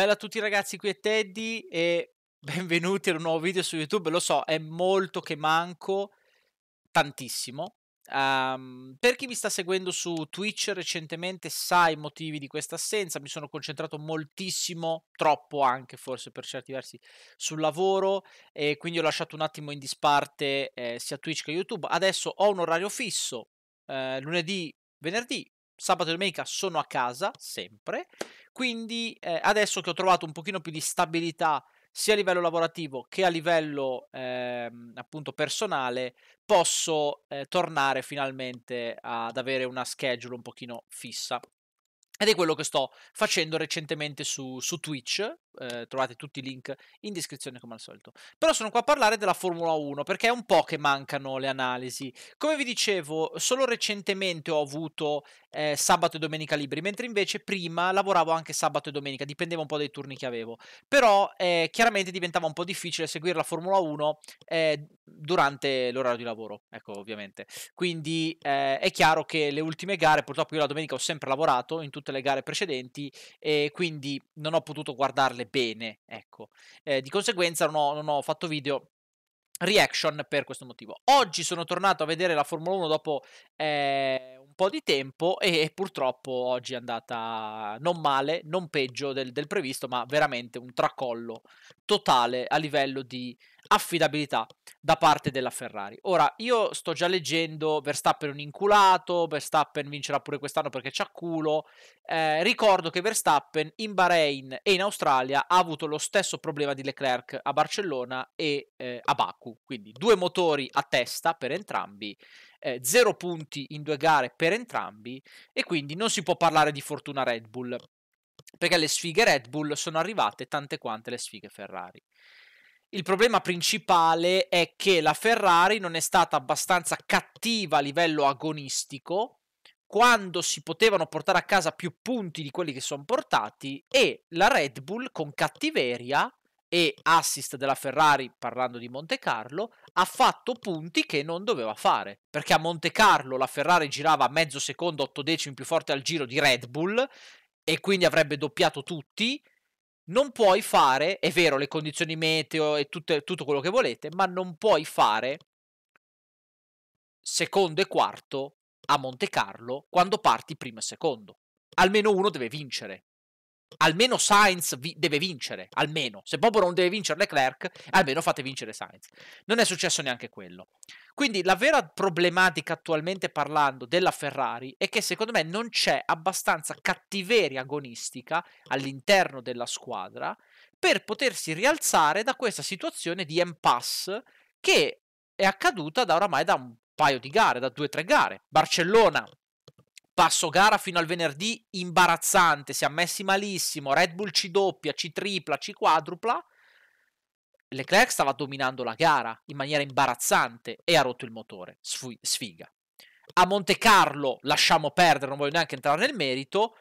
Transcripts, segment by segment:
Bella a tutti ragazzi, qui è Teddy e benvenuti ad un nuovo video su YouTube. Lo so, è molto che manco, tantissimo. Um, per chi mi sta seguendo su Twitch recentemente sa i motivi di questa assenza, mi sono concentrato moltissimo, troppo anche forse per certi versi, sul lavoro e quindi ho lasciato un attimo in disparte eh, sia Twitch che YouTube. Adesso ho un orario fisso, eh, lunedì, venerdì, sabato e domenica sono a casa, sempre, quindi eh, adesso che ho trovato un pochino più di stabilità sia a livello lavorativo che a livello eh, appunto personale, posso eh, tornare finalmente ad avere una schedule un pochino fissa. Ed è quello che sto facendo recentemente su, su Twitch, eh, trovate tutti i link in descrizione come al solito. Però sono qua a parlare della Formula 1 perché è un po' che mancano le analisi. Come vi dicevo, solo recentemente ho avuto eh, sabato e domenica libri, mentre invece prima lavoravo anche sabato e domenica, dipendeva un po' dai turni che avevo. Però eh, chiaramente diventava un po' difficile seguire la Formula 1 eh, durante l'orario di lavoro, ecco ovviamente. Quindi eh, è chiaro che le ultime gare, purtroppo io la domenica ho sempre lavorato in tutte le gare precedenti e quindi non ho potuto guardarle bene, ecco. Eh, di conseguenza non ho, non ho fatto video reaction per questo motivo. Oggi sono tornato a vedere la Formula 1 dopo eh, un po' di tempo e purtroppo oggi è andata non male, non peggio del, del previsto, ma veramente un tracollo totale a livello di affidabilità da parte della Ferrari. Ora, io sto già leggendo Verstappen un inculato, Verstappen vincerà pure quest'anno perché c'ha culo. Eh, ricordo che Verstappen in Bahrain e in Australia ha avuto lo stesso problema di Leclerc a Barcellona e eh, a Baku, quindi due motori a testa per entrambi, eh, zero punti in due gare per entrambi e quindi non si può parlare di fortuna Red Bull perché le sfighe Red Bull sono arrivate tante quante le sfighe Ferrari. Il problema principale è che la Ferrari non è stata abbastanza cattiva a livello agonistico quando si potevano portare a casa più punti di quelli che sono portati e la Red Bull con cattiveria e assist della Ferrari, parlando di Monte Carlo, ha fatto punti che non doveva fare. Perché a Monte Carlo la Ferrari girava mezzo secondo, otto decimi più forte al giro di Red Bull e quindi avrebbe doppiato tutti non puoi fare, è vero, le condizioni meteo e tutte, tutto quello che volete, ma non puoi fare secondo e quarto a Monte Carlo quando parti primo e secondo. Almeno uno deve vincere almeno Sainz vi- deve vincere, almeno. Se proprio non deve vincere Leclerc, almeno fate vincere Sainz. Non è successo neanche quello. Quindi la vera problematica attualmente parlando della Ferrari è che secondo me non c'è abbastanza cattiveria agonistica all'interno della squadra per potersi rialzare da questa situazione di impasse che è accaduta da oramai da un paio di gare, da due o tre gare. Barcellona passo gara fino al venerdì imbarazzante, si è messi malissimo, Red Bull ci doppia, ci tripla, ci quadrupla. Leclerc stava dominando la gara in maniera imbarazzante e ha rotto il motore, sfiga. A Monte Carlo lasciamo perdere, non voglio neanche entrare nel merito.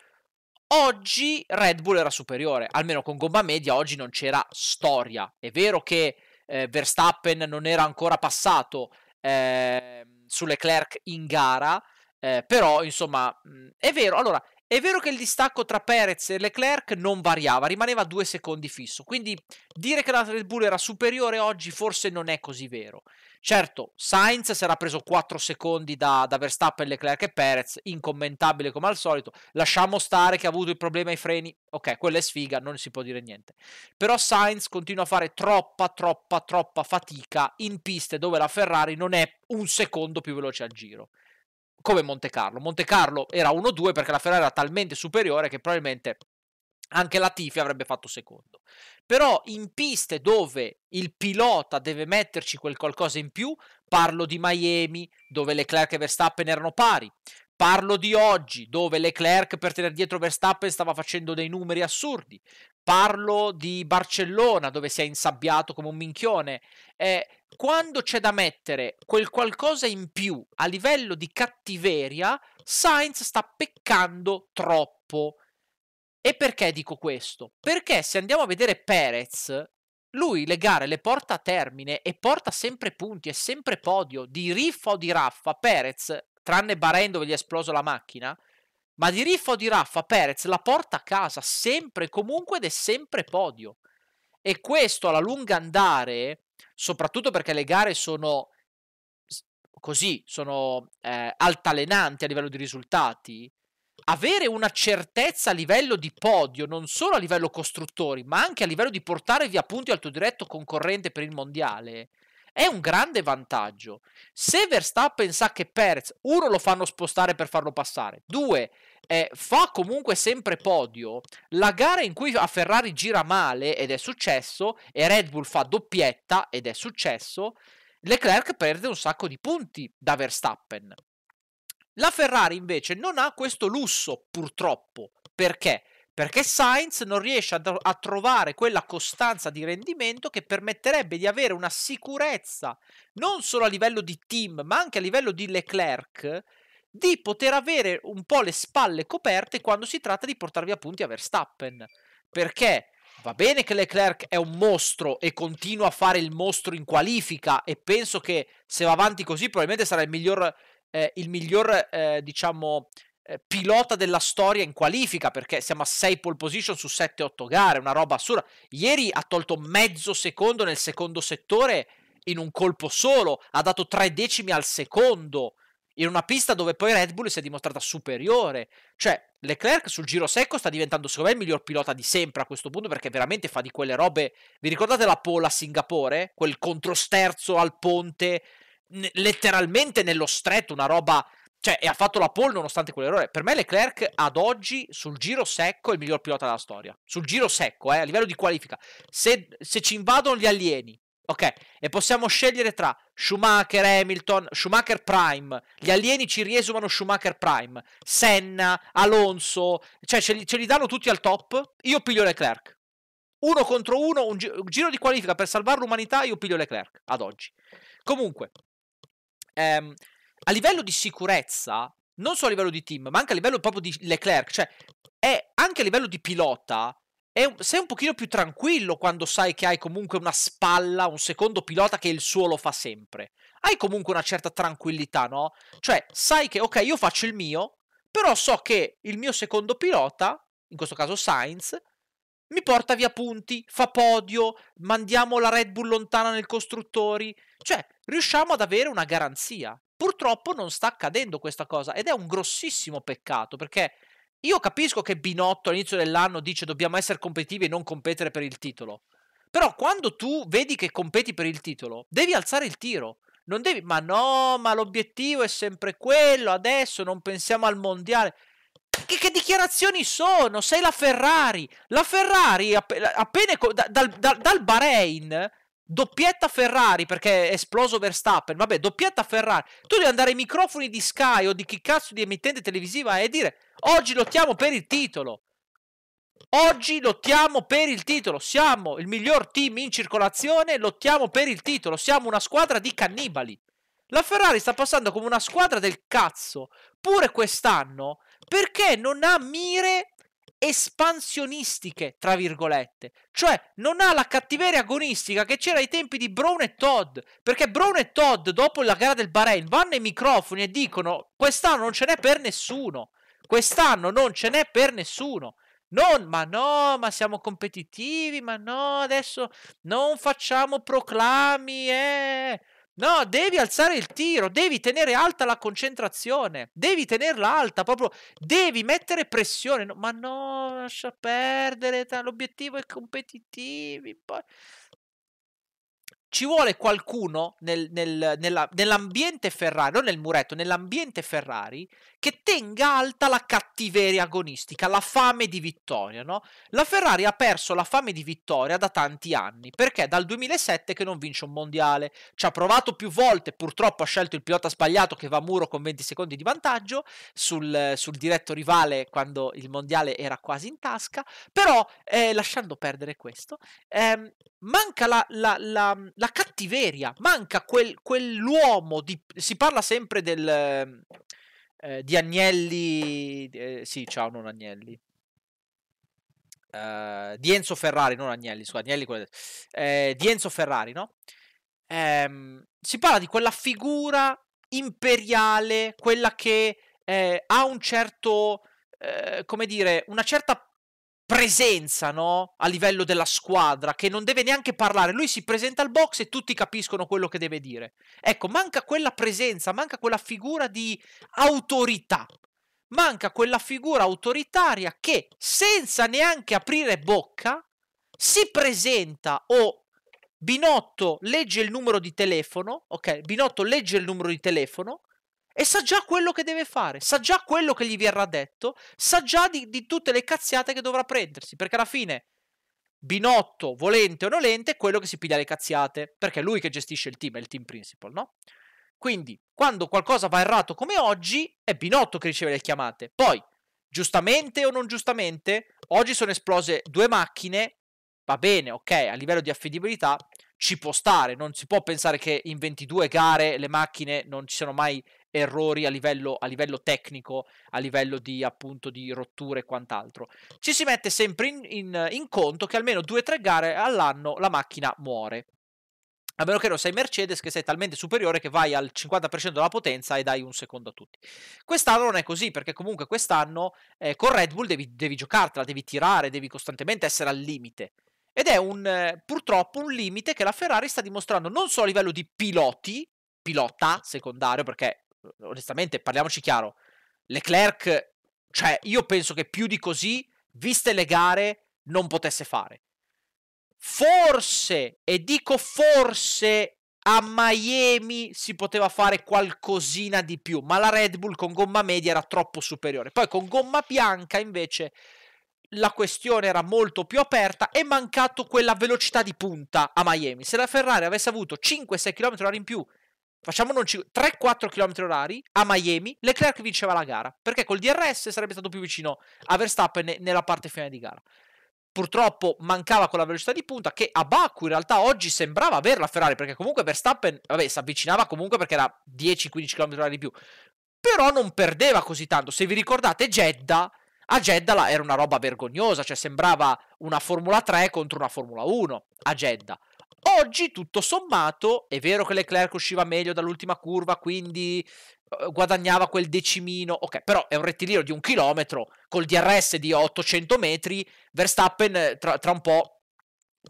Oggi Red Bull era superiore, almeno con gomma media oggi non c'era storia. È vero che eh, Verstappen non era ancora passato eh, su Leclerc in gara, eh, però, insomma, è vero. Allora, è vero che il distacco tra Perez e Leclerc non variava, rimaneva due secondi fisso. Quindi dire che la Red Bull era superiore oggi forse non è così vero. Certo, Sainz si era preso 4 secondi da, da Verstappen, Leclerc e Perez, incommentabile come al solito. Lasciamo stare che ha avuto il problema ai freni. Ok, quella è sfiga, non si può dire niente. Però Sainz continua a fare troppa, troppa, troppa fatica in piste dove la Ferrari non è un secondo più veloce al giro come Monte Carlo. Monte Carlo era 1-2 perché la Ferrari era talmente superiore che probabilmente anche la Tifi avrebbe fatto secondo. Però in piste dove il pilota deve metterci quel qualcosa in più, parlo di Miami, dove Leclerc e Verstappen erano pari. Parlo di oggi, dove Leclerc per tenere dietro Verstappen stava facendo dei numeri assurdi. Parlo di Barcellona, dove si è insabbiato come un minchione. Eh, quando c'è da mettere quel qualcosa in più a livello di cattiveria, Sainz sta peccando troppo. E perché dico questo? Perché se andiamo a vedere Perez, lui le gare le porta a termine e porta sempre punti, è sempre podio, di riffa o di raffa. Perez, tranne Bahrain dove gli è esploso la macchina, ma di Riffa o di Raffa, Perez la porta a casa sempre e comunque ed è sempre podio. E questo alla lunga andare, soprattutto perché le gare sono così, sono eh, altalenanti a livello di risultati, avere una certezza a livello di podio, non solo a livello costruttori, ma anche a livello di portare via punti al tuo diretto concorrente per il mondiale, è un grande vantaggio. Se Verstappen sa che Perez, uno, lo fanno spostare per farlo passare, due, eh, fa comunque sempre podio. La gara in cui a Ferrari gira male ed è successo, e Red Bull fa doppietta ed è successo, Leclerc perde un sacco di punti da Verstappen. La Ferrari invece non ha questo lusso, purtroppo. Perché? Perché Sainz non riesce a, a, trovare quella costanza di rendimento che permetterebbe di avere una sicurezza, non solo a livello di team, ma anche a livello di Leclerc, di poter avere un po' le spalle coperte quando si tratta di portarvi a punti a Verstappen. Perché va bene che Leclerc è un mostro e continua a fare il mostro in qualifica e penso che se va avanti così probabilmente sarà il miglior, eh, il miglior eh, diciamo, eh, pilota della storia in qualifica perché siamo a 6 pole position su 7-8 gare, una roba assurda. Ieri ha tolto mezzo secondo nel secondo settore in un colpo solo, ha dato 3 decimi al secondo in una pista dove poi Red Bull si è dimostrata superiore. Cioè, Leclerc sul giro secco sta diventando, secondo me, il miglior pilota di sempre a questo punto, perché veramente fa di quelle robe. Vi ricordate la pole a Singapore? Quel controsterzo al ponte, ne- letteralmente nello stretto, una roba. Cioè, e ha fatto la pole nonostante quell'errore. Per me Leclerc ad oggi sul giro secco è il miglior pilota della storia. Sul giro secco, eh, a livello di qualifica. Se, se ci invadono gli alieni, Ok, e possiamo scegliere tra Schumacher, Hamilton, Schumacher Prime, gli alieni ci riesumano Schumacher Prime, Senna, Alonso, cioè ce li, ce li danno tutti al top, io piglio Leclerc. Uno contro uno, un, gi un giro di qualifica per salvare l'umanità, io piglio Leclerc, ad oggi. Comunque, ehm, a livello di sicurezza, non solo a livello di team, ma anche a livello proprio di Leclerc, cioè è anche a livello di pilota, un, sei un pochino più tranquillo quando sai che hai comunque una spalla, un secondo pilota che il suo lo fa sempre. Hai comunque una certa tranquillità, no? Cioè, sai che, ok, io faccio il mio, però so che il mio secondo pilota, in questo caso Sainz, mi porta via punti, fa podio, mandiamo la Red Bull lontana nel costruttori. Cioè, riusciamo ad avere una garanzia. Purtroppo non sta accadendo questa cosa ed è un grossissimo peccato perché io capisco che Binotto all'inizio dell'anno dice dobbiamo essere competitivi e non competere per il titolo. Però quando tu vedi che competi per il titolo, devi alzare il tiro. Non devi, ma no, ma l'obiettivo è sempre quello, adesso non pensiamo al mondiale. Che, che dichiarazioni sono? Sei la Ferrari. La Ferrari, appena, appena da, dal, dal, dal Bahrain, doppietta Ferrari perché è esploso Verstappen, vabbè, doppietta Ferrari. Tu devi andare ai microfoni di Sky o di chi cazzo di emittente televisiva e dire "Oggi lottiamo per il titolo". Oggi lottiamo per il titolo, siamo il miglior team in circolazione, lottiamo per il titolo, siamo una squadra di cannibali. La Ferrari sta passando come una squadra del cazzo, pure quest'anno, perché non ha mire espansionistiche, tra virgolette. Cioè, non ha la cattiveria agonistica che c'era ai tempi di Brown e Todd. Perché Brown e Todd, dopo la gara del Bahrain, vanno ai microfoni e dicono: Quest'anno non ce n'è per nessuno. Quest'anno non ce n'è per nessuno. Non, ma no, ma siamo competitivi, ma no, adesso non facciamo proclami, eh. No, devi alzare il tiro, devi tenere alta la concentrazione, devi tenerla alta, proprio devi mettere pressione. No, ma no, lascia perdere, l'obiettivo è competitivo. Poi ci vuole qualcuno nel, nel, nella, nell'ambiente Ferrari, non nel muretto, nell'ambiente Ferrari, che tenga alta la cattiveria agonistica, la fame di vittoria, no? La Ferrari ha perso la fame di vittoria da tanti anni, perché dal 2007 che non vince un mondiale, ci ha provato più volte, purtroppo ha scelto il pilota sbagliato che va a muro con 20 secondi di vantaggio sul, sul diretto rivale quando il mondiale era quasi in tasca, però eh, lasciando perdere questo, ehm, manca la, la, la, la cattiveria, manca quel, quell'uomo di... Si parla sempre del... Eh, di Agnelli... Eh, sì, ciao, non Agnelli. Eh, di Enzo Ferrari, non Agnelli, scusa, Agnelli quello, eh, di Enzo Ferrari, no? Ehm, si parla di quella figura imperiale, quella che eh, ha un certo, eh, come dire, una certa presenza, no? A livello della squadra, che non deve neanche parlare. Lui si presenta al box e tutti capiscono quello che deve dire. Ecco, manca quella presenza, manca quella figura di autorità. Manca quella figura autoritaria che, senza neanche aprire bocca, si presenta o Binotto legge il numero di telefono, ok? Binotto legge il numero di telefono e sa già quello che deve fare, sa già quello che gli verrà detto, sa già di, di tutte le cazziate che dovrà prendersi, perché alla fine Binotto, volente o nolente, è quello che si piglia le cazziate, perché è lui che gestisce il team, è il team principal, no? Quindi, quando qualcosa va errato come oggi, è Binotto che riceve le chiamate. Poi, giustamente o non giustamente, oggi sono esplose due macchine, va bene, ok, a livello di affidabilità ci può stare, non si può pensare che in 22 gare le macchine non ci siano mai errori a livello, a livello tecnico, a livello di appunto di rotture e quant'altro. Ci si mette sempre in, in, in conto che almeno 2-3 gare all'anno la macchina muore. A meno che non sei Mercedes, che sei talmente superiore che vai al 50% della potenza e dai un secondo a tutti. Quest'anno non è così, perché comunque quest'anno eh, con Red Bull devi, devi giocartela, devi tirare, devi costantemente essere al limite. Ed è un, eh, purtroppo un limite che la Ferrari sta dimostrando non solo a livello di piloti, pilota secondario, perché onestamente, parliamoci chiaro, Leclerc, cioè io penso che più di così, viste le gare, non potesse fare. Forse, e dico forse, a Miami si poteva fare qualcosina di più, ma la Red Bull con gomma media era troppo superiore. Poi con gomma bianca invece la questione era molto più aperta, e mancato quella velocità di punta a Miami. Se la Ferrari avesse avuto 5-6 km/h in più facciamo 3-4 km orari a Miami, Leclerc vinceva la gara, perché col DRS sarebbe stato più vicino a Verstappen nella parte finale di gara. Purtroppo mancava quella velocità di punta che a Baku in realtà oggi sembrava averla Ferrari, perché comunque Verstappen, vabbè, si avvicinava comunque perché era 10-15 km orari di più, però non perdeva così tanto. Se vi ricordate Jeddah, a Jeddah era una roba vergognosa, cioè sembrava una Formula 3 contro una Formula 1 a Jeddah. Oggi, tutto sommato, è vero che Leclerc usciva meglio dall'ultima curva, quindi eh, guadagnava quel decimino, ok, però è un rettilineo di un chilometro col DRS di 800 metri, Verstappen eh, tra, tra un po'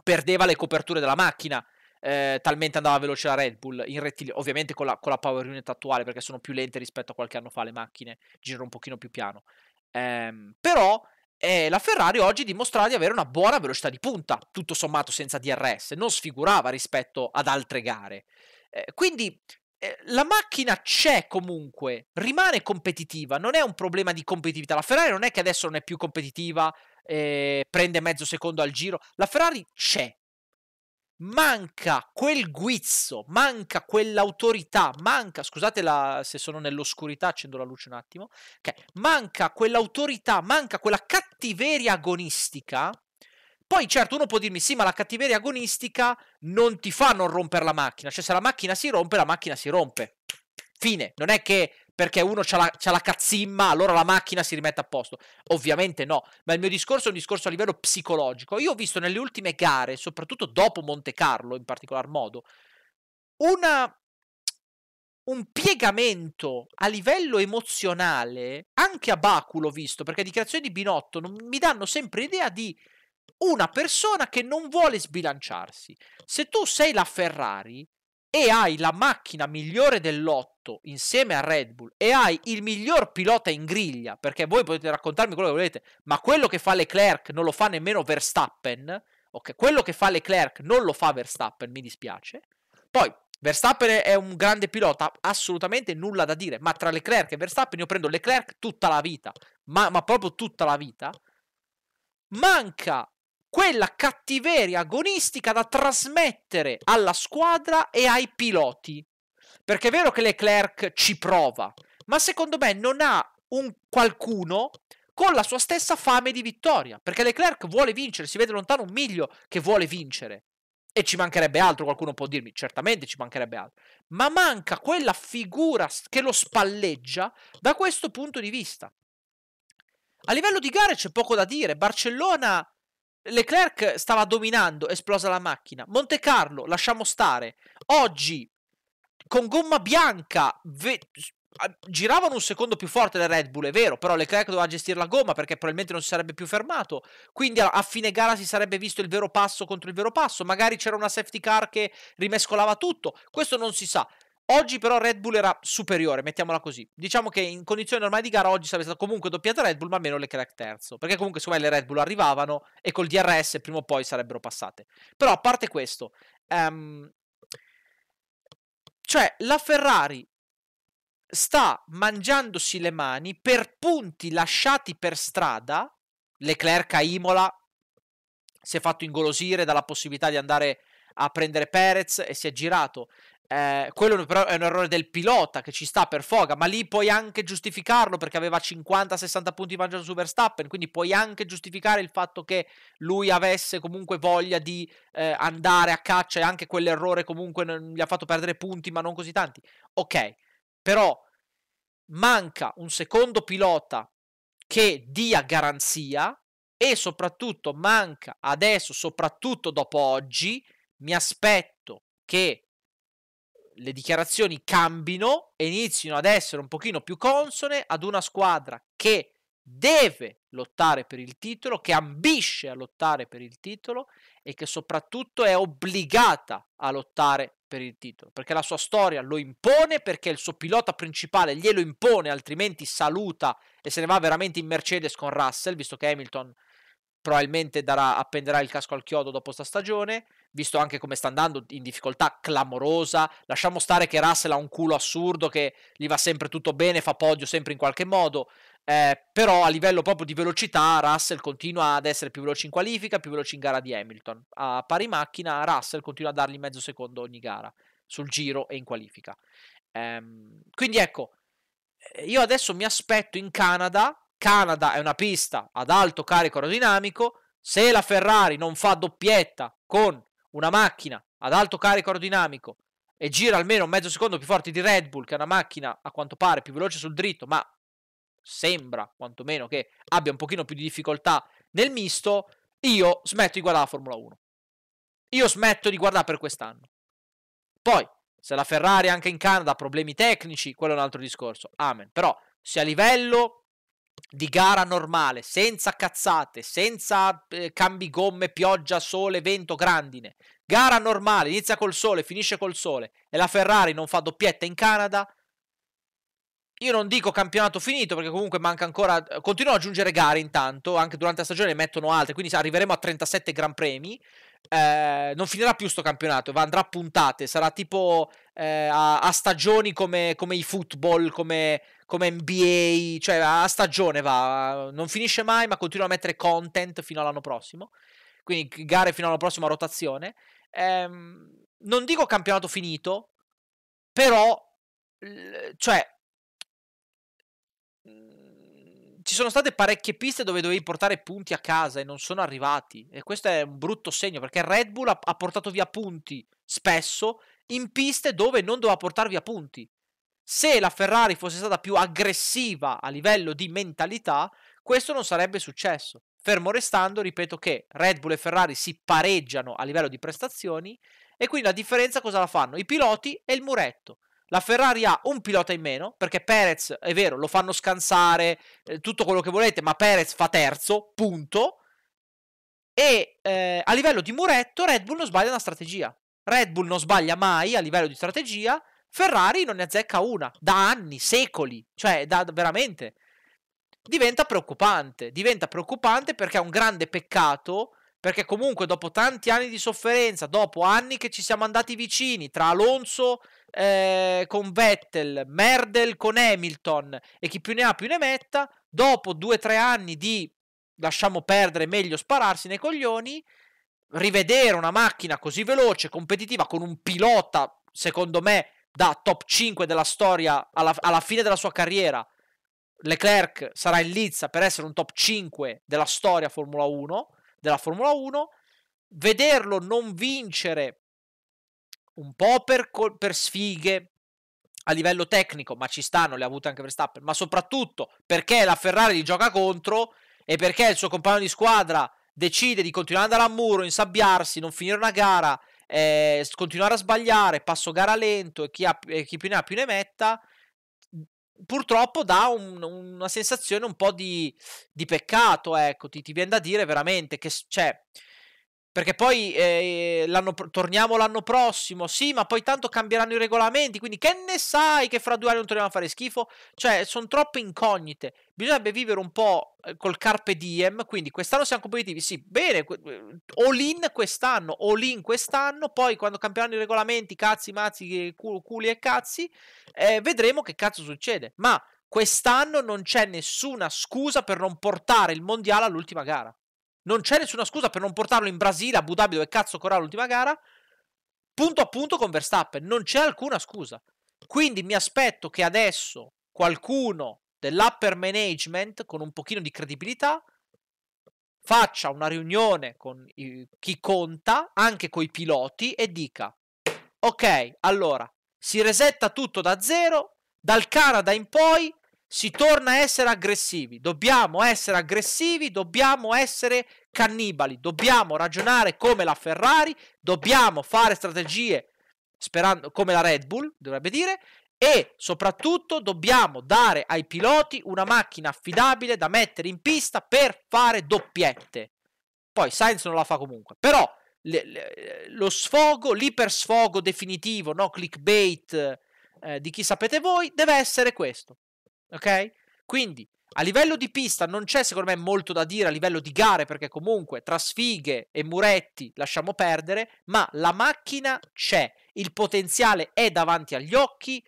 perdeva le coperture della macchina, eh, talmente andava veloce la Red Bull in rettilineo, ovviamente con la, con la power unit attuale perché sono più lente rispetto a qualche anno fa le macchine, girano un pochino più piano, ehm, però e la Ferrari oggi dimostrava di avere una buona velocità di punta, tutto sommato senza DRS, non sfigurava rispetto ad altre gare. Eh, quindi eh, la macchina c'è comunque, rimane competitiva, non è un problema di competitività. La Ferrari non è che adesso non è più competitiva, eh, prende mezzo secondo al giro, la Ferrari c'è, manca quel guizzo, manca quell'autorità, manca, scusate la, se sono nell'oscurità, accendo la luce un attimo, okay. manca quell'autorità, manca quella cattiveria agonistica. Poi certo uno può dirmi sì, ma la cattiveria agonistica non ti fa non rompere la macchina, cioè se la macchina si rompe, la macchina si rompe. Fine, non è che perché uno ha la, la, cazzimma, allora la macchina si rimette a posto. Ovviamente no, ma il mio discorso è un discorso a livello psicologico. Io ho visto nelle ultime gare, soprattutto dopo Monte Carlo in particolar modo, una, un piegamento a livello emozionale, anche a Baku l'ho visto, perché le dichiarazioni di Binotto non, mi danno sempre idea di una persona che non vuole sbilanciarsi. Se tu sei la Ferrari, e hai la macchina migliore del lotto insieme a Red Bull e hai il miglior pilota in griglia, perché voi potete raccontarmi quello che volete, ma quello che fa Leclerc non lo fa nemmeno Verstappen, ok? Quello che fa Leclerc non lo fa Verstappen, mi dispiace. Poi Verstappen è un grande pilota, assolutamente nulla da dire, ma tra Leclerc e Verstappen io prendo Leclerc tutta la vita, ma, ma proprio tutta la vita. Manca quella cattiveria agonistica da trasmettere alla squadra e ai piloti. Perché è vero che Leclerc ci prova, ma secondo me non ha un qualcuno con la sua stessa fame di vittoria. Perché Leclerc vuole vincere, si vede lontano un miglio che vuole vincere. E ci mancherebbe altro, qualcuno può dirmi, certamente ci mancherebbe altro. Ma manca quella figura che lo spalleggia da questo punto di vista. A livello di gare c'è poco da dire. Barcellona Leclerc stava dominando, esplosa la macchina. Monte Carlo, lasciamo stare. Oggi, con gomma bianca, ve- giravano un secondo più forte del Red Bull, è vero, però Leclerc doveva gestire la gomma perché probabilmente non si sarebbe più fermato. Quindi a fine gara si sarebbe visto il vero passo contro il vero passo. Magari c'era una safety car che rimescolava tutto. Questo non si sa. Oggi però Red Bull era superiore, mettiamola così. Diciamo che in condizioni normali di gara oggi sarebbe stato comunque doppiato Red Bull, ma almeno Leclerc terzo. Perché comunque secondo me le Red Bull arrivavano e col DRS prima o poi sarebbero passate. Però a parte questo, um, cioè la Ferrari sta mangiandosi le mani per punti lasciati per strada. Leclerc a Imola si è fatto ingolosire dalla possibilità di andare a prendere Perez e si è girato eh, quello però è un errore del pilota che ci sta per foga, ma lì puoi anche giustificarlo perché aveva 50-60 punti di vantaggio su Verstappen, quindi puoi anche giustificare il fatto che lui avesse comunque voglia di eh, andare a caccia e anche quell'errore comunque non, gli ha fatto perdere punti, ma non così tanti. Ok, però manca un secondo pilota che dia garanzia e soprattutto manca adesso, soprattutto dopo oggi, mi aspetto che le dichiarazioni cambino e inizino ad essere un pochino più consone ad una squadra che deve lottare per il titolo, che ambisce a lottare per il titolo e che soprattutto è obbligata a lottare per il titolo, perché la sua storia lo impone, perché il suo pilota principale glielo impone, altrimenti saluta e se ne va veramente in Mercedes con Russell, visto che Hamilton probabilmente darà, appenderà il casco al chiodo dopo sta stagione, visto anche come sta andando in difficoltà clamorosa. Lasciamo stare che Russell ha un culo assurdo, che gli va sempre tutto bene, fa podio sempre in qualche modo. Eh, però a livello proprio di velocità Russell continua ad essere più veloce in qualifica, più veloce in gara di Hamilton. A pari macchina Russell continua a dargli mezzo secondo ogni gara, sul giro e in qualifica. Ehm, quindi ecco, eh, io adesso mi aspetto in Canada Canada è una pista ad alto carico aerodinamico, se la Ferrari non fa doppietta con una macchina ad alto carico aerodinamico e gira almeno un mezzo secondo più forte di Red Bull, che è una macchina a quanto pare più veloce sul dritto, ma sembra quantomeno che abbia un pochino più di difficoltà nel misto, io smetto di guardare la Formula 1. Io smetto di guardare per quest'anno. Poi, se la Ferrari anche in Canada ha problemi tecnici, quello è un altro discorso. Amen. Però, se a livello di gara normale, senza cazzate, senza eh, cambi gomme, pioggia, sole, vento, grandine. Gara normale, inizia col sole, finisce col sole e la Ferrari non fa doppietta in Canada. Io non dico campionato finito perché comunque manca ancora. Eh, Continuano ad aggiungere gare intanto, anche durante la stagione ne mettono altre, quindi arriveremo a 37 Gran Premi. Eh, non finirà più sto campionato, andrà a puntate, sarà tipo eh, a, a, stagioni come, come i football, come come NBA, cioè a stagione va, non finisce mai, ma continua a mettere content fino all'anno prossimo. Quindi gare fino alla prossima rotazione. Ehm, non dico campionato finito, però, cioè, mhmm, ci sono state parecchie piste dove dovevi portare punti a casa e non sono arrivati. E questo è un brutto segno perché Red Bull ha, ha portato via punti spesso in piste dove non doveva portare via punti. Se la Ferrari fosse stata più aggressiva a livello di mentalità, questo non sarebbe successo. Fermo restando, ripeto che Red Bull e Ferrari si pareggiano a livello di prestazioni e quindi la differenza cosa la fanno? I piloti e il muretto. La Ferrari ha un pilota in meno perché Perez, è vero, lo fanno scansare, eh, tutto quello che volete, ma Perez fa terzo, punto. E eh, a livello di muretto Red Bull non sbaglia una strategia. Red Bull non sbaglia mai a livello di strategia Ferrari non ne azzecca una da anni, secoli, cioè da, veramente. Diventa preoccupante, diventa preoccupante perché è un grande peccato, perché comunque dopo tanti anni di sofferenza, dopo anni che ci siamo andati vicini tra Alonso eh, con Vettel, Merdel con Hamilton e chi più ne ha più ne metta, dopo due o tre anni di lasciamo perdere, meglio spararsi nei coglioni, rivedere una macchina così veloce, competitiva, con un pilota, secondo me, da top 5 della storia alla, alla fine della sua carriera. Leclerc sarà in lizza per essere un top 5 della storia Formula 1, della Formula 1. Vederlo non vincere un po' per, per sfighe, a livello tecnico, ma ci stanno, le ha avute anche Verstappen, ma soprattutto perché la Ferrari gli gioca contro e perché il suo compagno di squadra decide di continuare ad andare a muro, insabbiarsi, non finire una gara eh, continuare a sbagliare, passo gara lento e chi, ha, e chi, più ne ha più ne metta, mhmm, purtroppo dà un, una sensazione un po' di, di peccato, ecco, ti, ti, viene da dire veramente che, cioè, perché poi eh, l'anno, torniamo l'anno prossimo, sì, ma poi tanto cambieranno i regolamenti, quindi che ne sai che fra due anni non torniamo a fare schifo? Cioè, sono troppe incognite. Bisognerebbe vivere un po' eh, col carpe diem, quindi quest'anno siamo competitivi, sì, bene, eh, all in quest'anno, all in quest'anno, poi quando cambieranno i regolamenti, cazzi, mazzi, eh, culi e cazzi, eh, vedremo che cazzo succede. Ma quest'anno non c'è nessuna scusa per non portare il mondiale all'ultima gara. Non c'è nessuna scusa per non portarlo in Brasile, a Abu Dhabi, dove cazzo corrà l'ultima gara. Punto a punto con Verstappen. Non c'è alcuna scusa. Quindi mi aspetto che adesso qualcuno dell'upper management, con un pochino di credibilità, faccia una riunione con chi conta, anche coi piloti, e dica: Ok, allora si resetta tutto da zero. Dal Canada in poi si torna a essere aggressivi, dobbiamo essere aggressivi, dobbiamo essere cannibali, dobbiamo ragionare come la Ferrari, dobbiamo fare strategie sperando, come la Red Bull, dovrebbe dire, e soprattutto dobbiamo dare ai piloti una macchina affidabile da mettere in pista per fare doppiette. Poi Sainz non la fa comunque, però le, le, lo sfogo, l'ipersfogo definitivo, no clickbait eh, di chi sapete voi, deve essere questo. Ok? Quindi a livello di pista non c'è secondo me molto da dire a livello di gare perché comunque tra sfighe e muretti lasciamo perdere, ma la macchina c'è, il potenziale è davanti agli occhi,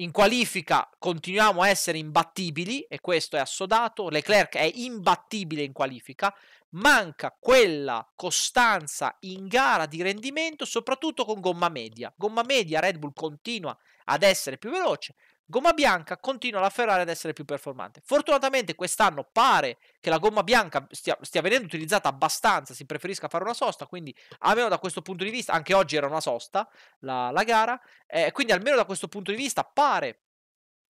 in qualifica continuiamo a essere imbattibili e questo è assodato, Leclerc è imbattibile in qualifica, manca quella costanza in gara di rendimento soprattutto con gomma media. Gomma media Red Bull continua ad essere più veloce, gomma bianca continua la Ferrari ad essere più performante. Fortunatamente quest'anno pare che la gomma bianca stia, stia, venendo utilizzata abbastanza, si preferisca fare una sosta, quindi almeno da questo punto di vista, anche oggi era una sosta la, la gara, eh, quindi almeno da questo punto di vista pare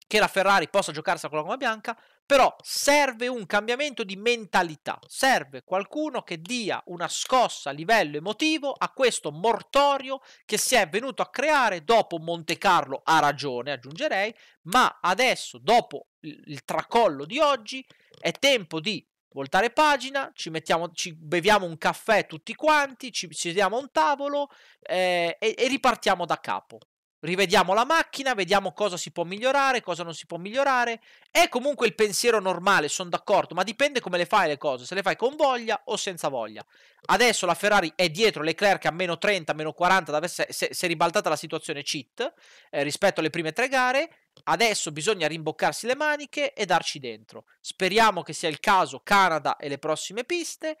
che la Ferrari possa giocarsela con la gomma bianca, però serve un cambiamento di mentalità, serve qualcuno che dia una scossa a livello emotivo a questo mortorio che si è venuto a creare dopo Monte Carlo, ha ragione aggiungerei, ma adesso dopo il tracollo di oggi è tempo di voltare pagina, ci, mettiamo, ci beviamo un caffè tutti quanti, ci sediamo a un tavolo eh, e, e ripartiamo da capo rivediamo la macchina, vediamo cosa si può migliorare, cosa non si può migliorare. È comunque il pensiero normale, sono d'accordo, ma dipende come le fai le cose, se le fai con voglia o senza voglia. Adesso la Ferrari è dietro Leclerc a meno 30, meno 40, si è ribaltata la situazione cheat eh, rispetto alle prime tre gare. Adesso bisogna rimboccarsi le maniche e darci dentro. Speriamo che sia il caso Canada e le prossime piste.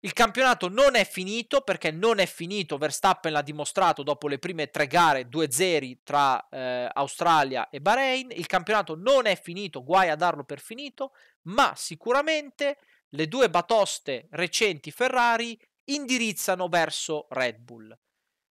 Il campionato non è finito perché non è finito, Verstappen l'ha dimostrato dopo le prime tre gare 2-0 tra eh, Australia e Bahrain, il campionato non è finito, guai a darlo per finito, ma sicuramente le due batoste recenti Ferrari indirizzano verso Red Bull.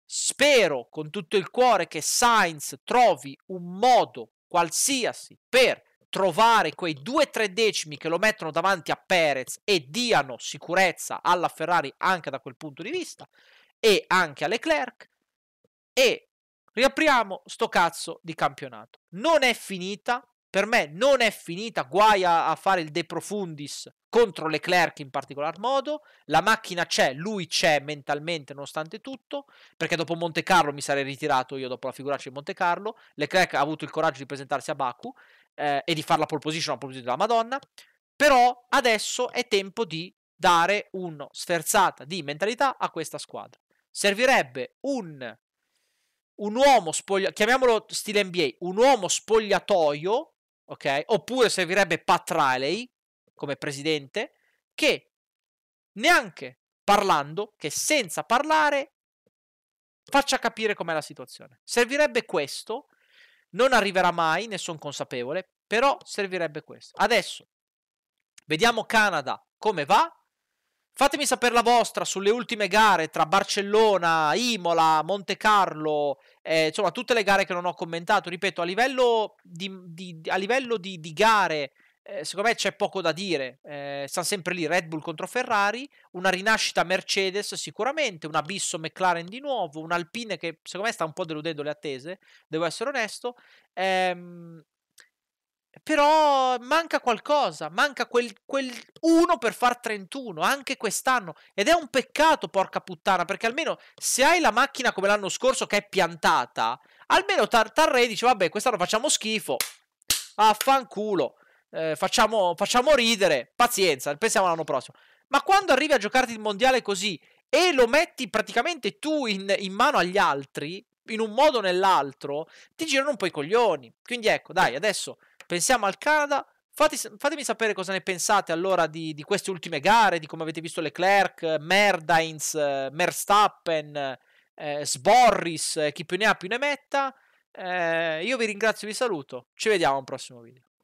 Spero con tutto il cuore che Sainz trovi un modo qualsiasi per trovare quei 2-3 decimi che lo mettono davanti a Perez e diano sicurezza alla Ferrari anche da quel punto di vista e anche a Leclerc e riapriamo sto cazzo di campionato. Non è finita, per me non è finita, guai a, a fare il De Profundis contro Leclerc in particolar modo, la macchina c'è, lui c'è mentalmente nonostante tutto, perché dopo Monte Carlo mi sarei ritirato io dopo la figuraccia di Monte Carlo, Leclerc ha avuto il coraggio di presentarsi a Baku eh, e di fare la pole position, la pole position della Madonna. Però adesso è tempo di dare una sferzata di mentalità a questa squadra. Servirebbe un, un uomo spogliatoio, chiamiamolo stile NBA, un uomo spogliatoio, ok? Oppure servirebbe Pat Riley come presidente, che neanche parlando, che senza parlare faccia capire com'è la situazione. Servirebbe questo non arriverà mai, ne sono consapevole, però servirebbe questo. Adesso, vediamo Canada come va. Fatemi sapere la vostra sulle ultime gare tra Barcellona, Imola, Monte Carlo, eh, insomma tutte le gare che non ho commentato. Ripeto, a livello di, di, a livello di, di gare eh, secondo me c'è poco da dire. Eh, stanno sempre lì Red Bull contro Ferrari, una rinascita Mercedes sicuramente, un abisso McLaren di nuovo, un Alpine che secondo me sta un po' deludendo le attese, devo essere onesto. Ehm, però manca qualcosa, manca quel, quel 1 per far 31 anche quest'anno ed è un peccato, porca puttana, perché almeno se hai la macchina come l'anno scorso che è piantata, almeno Tartarre dice vabbè, quest'anno facciamo schifo. Affanculo eh, facciamo, facciamo ridere, pazienza, pensiamo all'anno prossimo. Ma quando arrivi a giocarti il mondiale così e lo metti praticamente tu in, in mano agli altri, in un modo o nell'altro, ti girano un po' i coglioni. Quindi ecco, dai, adesso pensiamo al Canada. Fate, fatemi sapere cosa ne pensate allora di, di, queste ultime gare, di come avete visto Leclerc, Merdains, Merstappen, eh, Sborris, eh, chi più ne ha più ne metta. Eh, io vi ringrazio, vi saluto. Ci vediamo al prossimo video.